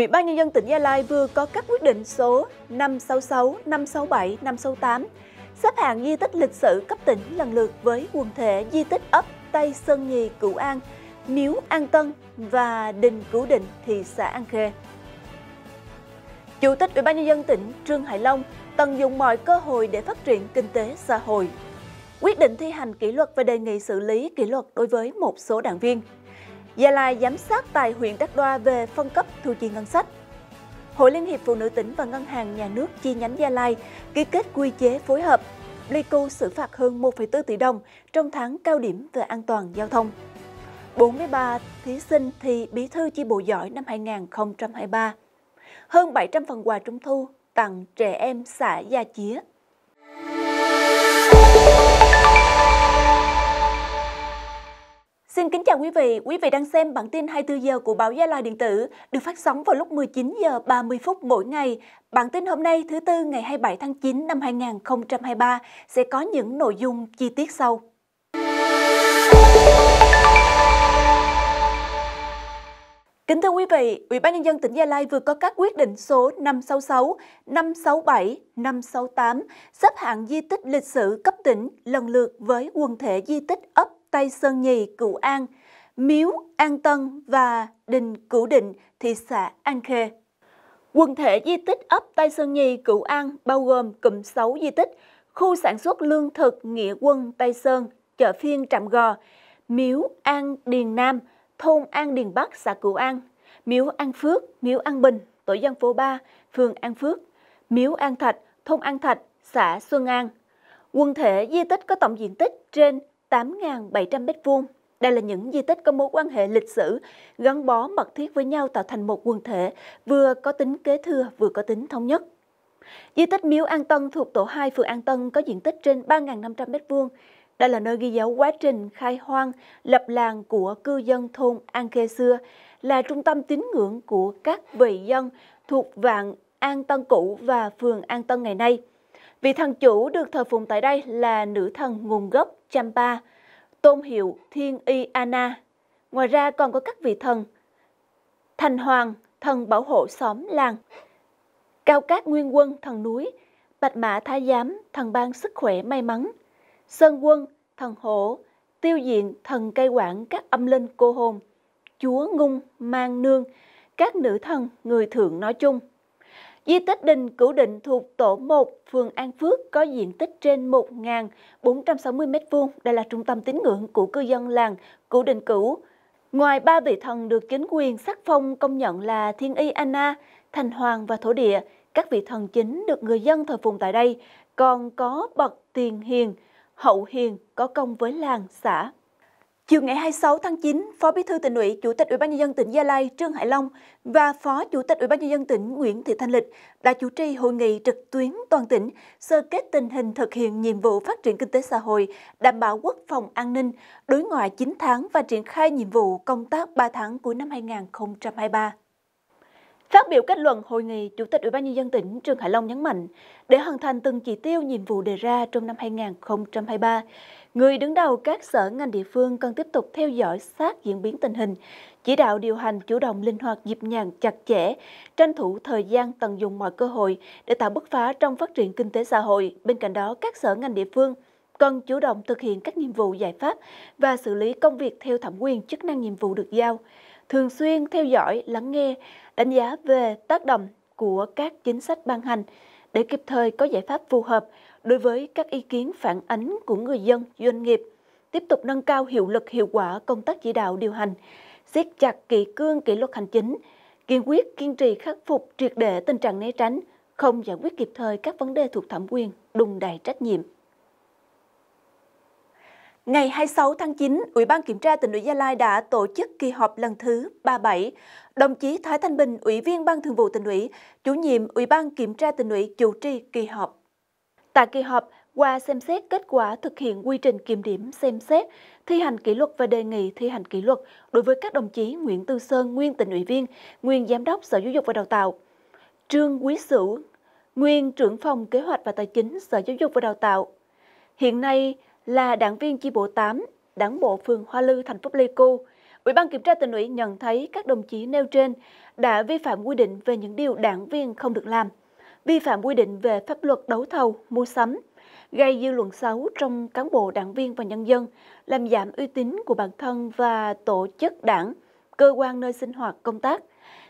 Ủy ban Nhân dân tỉnh Gia Lai vừa có các quyết định số 566, 567, 568 xếp hạng di tích lịch sử cấp tỉnh lần lượt với quần thể di tích ấp Tây Sơn Nhì Cửu An, Miếu An Tân và Đình Cửu Định, thị xã An Khê. Chủ tịch Ủy ban nhân dân tỉnh Trương Hải Long tận dụng mọi cơ hội để phát triển kinh tế xã hội. Quyết định thi hành kỷ luật và đề nghị xử lý kỷ luật đối với một số đảng viên. Gia Lai giám sát tại huyện Đắk Đoa về phân cấp thu chi ngân sách. Hội Liên hiệp Phụ nữ tỉnh và Ngân hàng Nhà nước chi nhánh Gia Lai ký kết quy chế phối hợp. Ly Pleiku xử phạt hơn 1,4 tỷ đồng trong tháng cao điểm về an toàn giao thông. 43 thí sinh thi bí thư chi bộ giỏi năm 2023. Hơn 700 phần quà trung thu tặng trẻ em xã Gia Chía Xin kính chào quý vị, quý vị đang xem bản tin 24 giờ của báo Gia Lai Điện tử được phát sóng vào lúc 19 giờ 30 phút mỗi ngày. Bản tin hôm nay thứ tư ngày 27 tháng 9 năm 2023 sẽ có những nội dung chi tiết sau. Kính thưa quý vị, Ủy ban nhân dân tỉnh Gia Lai vừa có các quyết định số 566, 567, 568 xếp hạng di tích lịch sử cấp tỉnh lần lượt với quần thể di tích ấp Tây Sơn Nhì, Cửu An, Miếu, An Tân và Đình Cửu Định, thị xã An Khê. Quần thể di tích ấp Tây Sơn Nhì, Cửu An bao gồm cụm 6 di tích, khu sản xuất lương thực Nghĩa Quân Tây Sơn, chợ phiên Trạm Gò, Miếu An Điền Nam, thôn An Điền Bắc, xã Cửu An, Miếu An Phước, Miếu An Bình, tổ dân phố 3, phường An Phước, Miếu An Thạch, thôn An Thạch, xã Xuân An. Quần thể di tích có tổng diện tích trên 8.700 m2. Đây là những di tích có mối quan hệ lịch sử, gắn bó mật thiết với nhau tạo thành một quần thể, vừa có tính kế thừa vừa có tính thống nhất. Di tích Miếu An Tân thuộc tổ 2 phường An Tân có diện tích trên 3.500 m2. Đây là nơi ghi dấu quá trình khai hoang, lập làng của cư dân thôn An Khê xưa, là trung tâm tín ngưỡng của các vị dân thuộc vạn An Tân cũ và phường An Tân ngày nay. Vị thần chủ được thờ phụng tại đây là nữ thần nguồn gốc Champa, tôn hiệu Thiên Y Ana. Ngoài ra còn có các vị thần Thành Hoàng, thần bảo hộ xóm làng, Cao Cát Nguyên Quân, thần núi, Bạch Mã Thái Giám, thần ban sức khỏe may mắn, Sơn Quân, thần hổ, Tiêu Diện, thần cây quản các âm linh cô hồn, Chúa Ngung, Mang Nương, các nữ thần, người thượng nói chung. Di tích đình Cửu Định thuộc tổ 1, phường An Phước có diện tích trên 1.460 m2. Đây là trung tâm tín ngưỡng của cư dân làng Cửu Định Cửu. Ngoài ba vị thần được chính quyền sắc phong công nhận là Thiên Y Anna, Thành Hoàng và Thổ Địa, các vị thần chính được người dân thờ phụng tại đây còn có bậc tiền hiền, hậu hiền có công với làng, xã Chiều ngày 26 tháng 9, Phó Bí thư tỉnh ủy, Chủ tịch Ủy ban nhân dân tỉnh Gia Lai Trương Hải Long và Phó Chủ tịch Ủy ban nhân dân tỉnh Nguyễn Thị Thanh Lịch đã chủ trì hội nghị trực tuyến toàn tỉnh sơ kết tình hình thực hiện nhiệm vụ phát triển kinh tế xã hội, đảm bảo quốc phòng an ninh, đối ngoại 9 tháng và triển khai nhiệm vụ công tác 3 tháng cuối năm 2023. Phát biểu kết luận hội nghị, Chủ tịch Ủy ban nhân dân tỉnh Trương Hải Long nhấn mạnh, để hoàn thành từng chỉ tiêu nhiệm vụ đề ra trong năm 2023, người đứng đầu các sở ngành địa phương cần tiếp tục theo dõi sát diễn biến tình hình, chỉ đạo điều hành chủ động linh hoạt nhịp nhàng chặt chẽ, tranh thủ thời gian tận dụng mọi cơ hội để tạo bứt phá trong phát triển kinh tế xã hội. Bên cạnh đó, các sở ngành địa phương cần chủ động thực hiện các nhiệm vụ giải pháp và xử lý công việc theo thẩm quyền chức năng nhiệm vụ được giao thường xuyên theo dõi, lắng nghe, đánh giá về tác động của các chính sách ban hành để kịp thời có giải pháp phù hợp đối với các ý kiến phản ánh của người dân, doanh nghiệp, tiếp tục nâng cao hiệu lực hiệu quả công tác chỉ đạo điều hành, siết chặt kỷ cương kỷ luật hành chính, kiên quyết kiên trì khắc phục triệt để tình trạng né tránh, không giải quyết kịp thời các vấn đề thuộc thẩm quyền, đùng đầy trách nhiệm. Ngày 26 tháng 9, Ủy ban Kiểm tra tỉnh ủy Gia Lai đã tổ chức kỳ họp lần thứ 37. Đồng chí Thái Thanh Bình, Ủy viên Ban Thường vụ tỉnh ủy, chủ nhiệm Ủy ban Kiểm tra tỉnh ủy chủ trì kỳ họp. Tại kỳ họp, qua xem xét kết quả thực hiện quy trình kiểm điểm xem xét, thi hành kỷ luật và đề nghị thi hành kỷ luật đối với các đồng chí Nguyễn Tư Sơn, nguyên tỉnh ủy viên, nguyên giám đốc Sở Giáo dục và Đào tạo, Trương Quý Sửu, nguyên trưởng phòng kế hoạch và tài chính Sở Giáo dục và Đào tạo. Hiện nay, là đảng viên chi bộ 8, đảng bộ phường Hoa Lư, thành phố Pleiku. Ủy ban kiểm tra tỉnh ủy nhận thấy các đồng chí nêu trên đã vi phạm quy định về những điều đảng viên không được làm, vi phạm quy định về pháp luật đấu thầu, mua sắm, gây dư luận xấu trong cán bộ đảng viên và nhân dân, làm giảm uy tín của bản thân và tổ chức đảng, cơ quan nơi sinh hoạt công tác.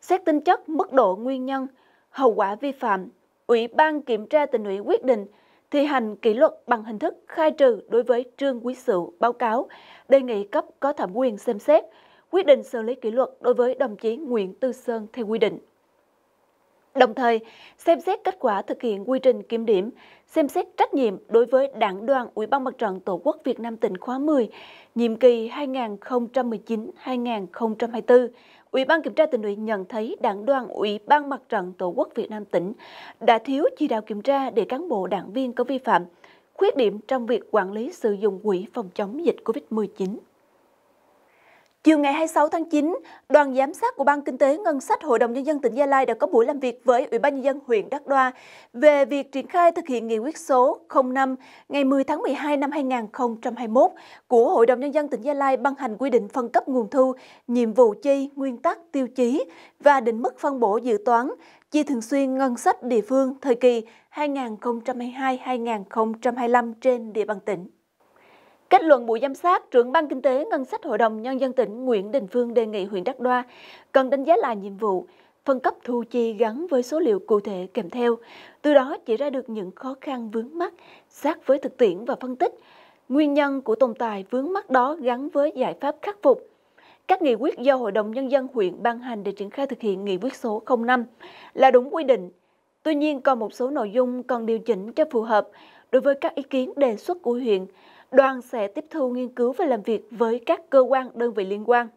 Xét tính chất, mức độ nguyên nhân, hậu quả vi phạm, Ủy ban kiểm tra tỉnh ủy quyết định thi hành kỷ luật bằng hình thức khai trừ đối với Trương Quý Sửu báo cáo, đề nghị cấp có thẩm quyền xem xét, quyết định xử lý kỷ luật đối với đồng chí Nguyễn Tư Sơn theo quy định đồng thời xem xét kết quả thực hiện quy trình kiểm điểm, xem xét trách nhiệm đối với Đảng đoàn Ủy ban Mặt trận Tổ quốc Việt Nam tỉnh khóa 10, nhiệm kỳ 2019-2024. Ủy ban kiểm tra tỉnh ủy nhận thấy Đảng đoàn Ủy ban Mặt trận Tổ quốc Việt Nam tỉnh đã thiếu chỉ đạo kiểm tra để cán bộ đảng viên có vi phạm, khuyết điểm trong việc quản lý sử dụng quỹ phòng chống dịch COVID-19. Chiều ngày 26 tháng 9, đoàn giám sát của Ban Kinh tế Ngân sách Hội đồng Nhân dân tỉnh Gia Lai đã có buổi làm việc với Ủy ban Nhân dân huyện Đắc Đoa về việc triển khai thực hiện nghị quyết số 05 ngày 10 tháng 12 năm 2021 của Hội đồng Nhân dân tỉnh Gia Lai ban hành quy định phân cấp nguồn thu, nhiệm vụ chi, nguyên tắc, tiêu chí và định mức phân bổ dự toán chi thường xuyên ngân sách địa phương thời kỳ 2022-2025 trên địa bàn tỉnh. Kết luận buổi giám sát, trưởng Ban Kinh tế Ngân sách Hội đồng Nhân dân tỉnh Nguyễn Đình Phương đề nghị huyện Đắk Đoa cần đánh giá lại nhiệm vụ, phân cấp thu chi gắn với số liệu cụ thể kèm theo, từ đó chỉ ra được những khó khăn vướng mắt sát với thực tiễn và phân tích, nguyên nhân của tồn tại vướng mắt đó gắn với giải pháp khắc phục. Các nghị quyết do Hội đồng Nhân dân huyện ban hành để triển khai thực hiện nghị quyết số 05 là đúng quy định. Tuy nhiên, còn một số nội dung cần điều chỉnh cho phù hợp đối với các ý kiến đề xuất của huyện đoàn sẽ tiếp thu nghiên cứu và làm việc với các cơ quan đơn vị liên quan.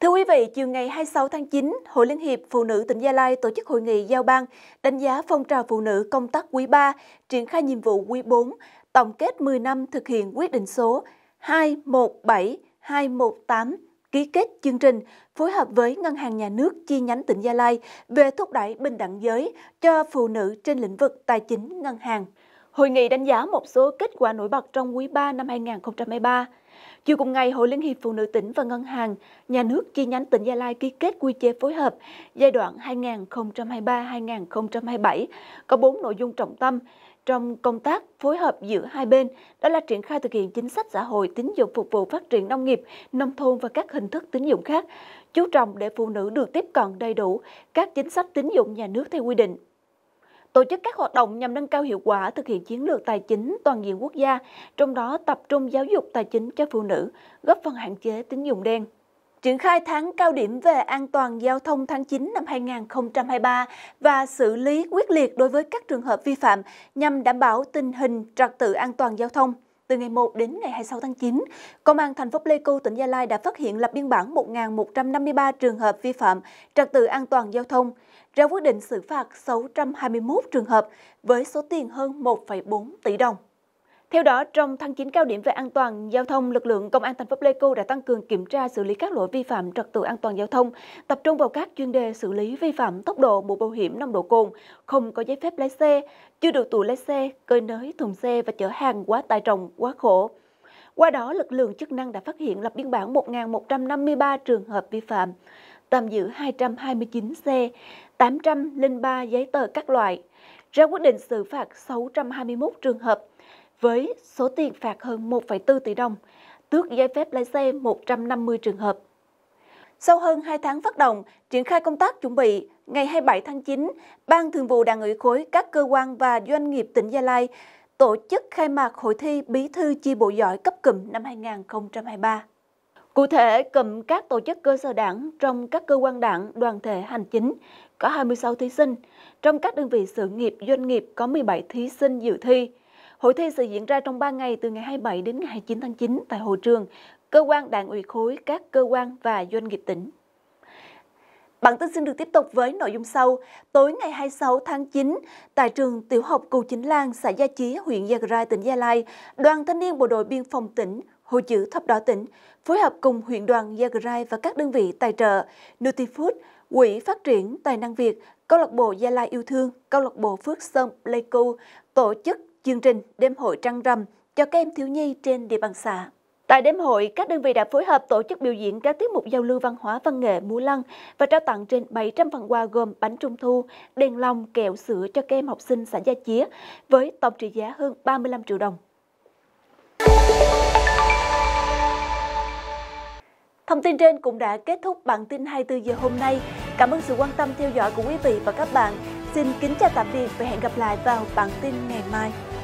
Thưa quý vị, chiều ngày 26 tháng 9, Hội Liên hiệp Phụ nữ tỉnh Gia Lai tổ chức hội nghị giao ban đánh giá phong trào phụ nữ công tác quý 3, triển khai nhiệm vụ quý 4, tổng kết 10 năm thực hiện quyết định số 217 218 ký kết chương trình phối hợp với Ngân hàng Nhà nước chi nhánh tỉnh Gia Lai về thúc đẩy bình đẳng giới cho phụ nữ trên lĩnh vực tài chính ngân hàng. Hội nghị đánh giá một số kết quả nổi bật trong quý 3 năm 2023. Chiều cùng ngày, Hội Liên hiệp Phụ nữ tỉnh và Ngân hàng Nhà nước chi nhánh tỉnh Gia Lai ký kết quy chế phối hợp giai đoạn 2023-2027 có 4 nội dung trọng tâm trong công tác phối hợp giữa hai bên, đó là triển khai thực hiện chính sách xã hội tín dụng phục vụ phát triển nông nghiệp, nông thôn và các hình thức tín dụng khác, chú trọng để phụ nữ được tiếp cận đầy đủ các chính sách tín dụng nhà nước theo quy định tổ chức các hoạt động nhằm nâng cao hiệu quả thực hiện chiến lược tài chính toàn diện quốc gia, trong đó tập trung giáo dục tài chính cho phụ nữ, góp phần hạn chế tín dụng đen triển khai tháng cao điểm về an toàn giao thông tháng 9 năm 2023 và xử lý quyết liệt đối với các trường hợp vi phạm nhằm đảm bảo tình hình trật tự an toàn giao thông. Từ ngày 1 đến ngày 26 tháng 9, Công an thành phố Pleiku, tỉnh Gia Lai đã phát hiện lập biên bản 1.153 trường hợp vi phạm trật tự an toàn giao thông, ra quyết định xử phạt 621 trường hợp với số tiền hơn 1,4 tỷ đồng. Theo đó, trong tháng 9 cao điểm về an toàn giao thông, lực lượng công an thành phố Pleiku đã tăng cường kiểm tra xử lý các lỗi vi phạm trật tự an toàn giao thông, tập trung vào các chuyên đề xử lý vi phạm tốc độ, mũ bảo hiểm, nồng độ cồn, không có giấy phép lái xe, chưa được tù lái xe, cơi nới thùng xe và chở hàng quá tải trọng, quá khổ. Qua đó, lực lượng chức năng đã phát hiện lập biên bản 1.153 trường hợp vi phạm, tạm giữ 229 xe, 803 giấy tờ các loại, ra quyết định xử phạt 621 trường hợp, với số tiền phạt hơn 1,4 tỷ đồng, tước giấy phép lái xe 150 trường hợp. Sau hơn 2 tháng phát động, triển khai công tác chuẩn bị, ngày 27 tháng 9, Ban Thường vụ Đảng ủy khối các cơ quan và doanh nghiệp tỉnh Gia Lai tổ chức khai mạc hội thi Bí thư chi bộ giỏi cấp cụm năm 2023. Cụ thể, cụm các tổ chức cơ sở đảng trong các cơ quan đảng, đoàn thể hành chính có 26 thí sinh, trong các đơn vị sự nghiệp doanh nghiệp có 17 thí sinh dự thi. Hội thi sẽ diễn ra trong 3 ngày từ ngày 27 đến ngày 29 tháng 9 tại hội trường, cơ quan đảng ủy khối, các cơ quan và doanh nghiệp tỉnh. Bản tin xin được tiếp tục với nội dung sau. Tối ngày 26 tháng 9, tại trường tiểu học Cù Chính Lan, xã Gia Chí, huyện Gia Rai, tỉnh Gia Lai, đoàn thanh niên bộ đội biên phòng tỉnh, Hội chữ thập đỏ tỉnh phối hợp cùng huyện đoàn Gia Rai và các đơn vị tài trợ Nutifood, Quỹ Phát triển Tài năng Việt, Câu lạc bộ Gia Lai Yêu Thương, Câu lạc bộ Phước Sơn Pleiku tổ chức chương trình Đêm hội trăng rằm cho các em thiếu nhi trên địa bàn xã. Tại đêm hội, các đơn vị đã phối hợp tổ chức biểu diễn các tiết mục giao lưu văn hóa văn nghệ múa lăng và trao tặng trên 700 phần quà gồm bánh trung thu, đèn lồng, kẹo sữa cho các em học sinh xã Gia Chía với tổng trị giá hơn 35 triệu đồng. Thông tin trên cũng đã kết thúc bản tin 24 giờ hôm nay. Cảm ơn sự quan tâm theo dõi của quý vị và các bạn. Xin kính chào tạm biệt và hẹn gặp lại vào bản tin ngày mai.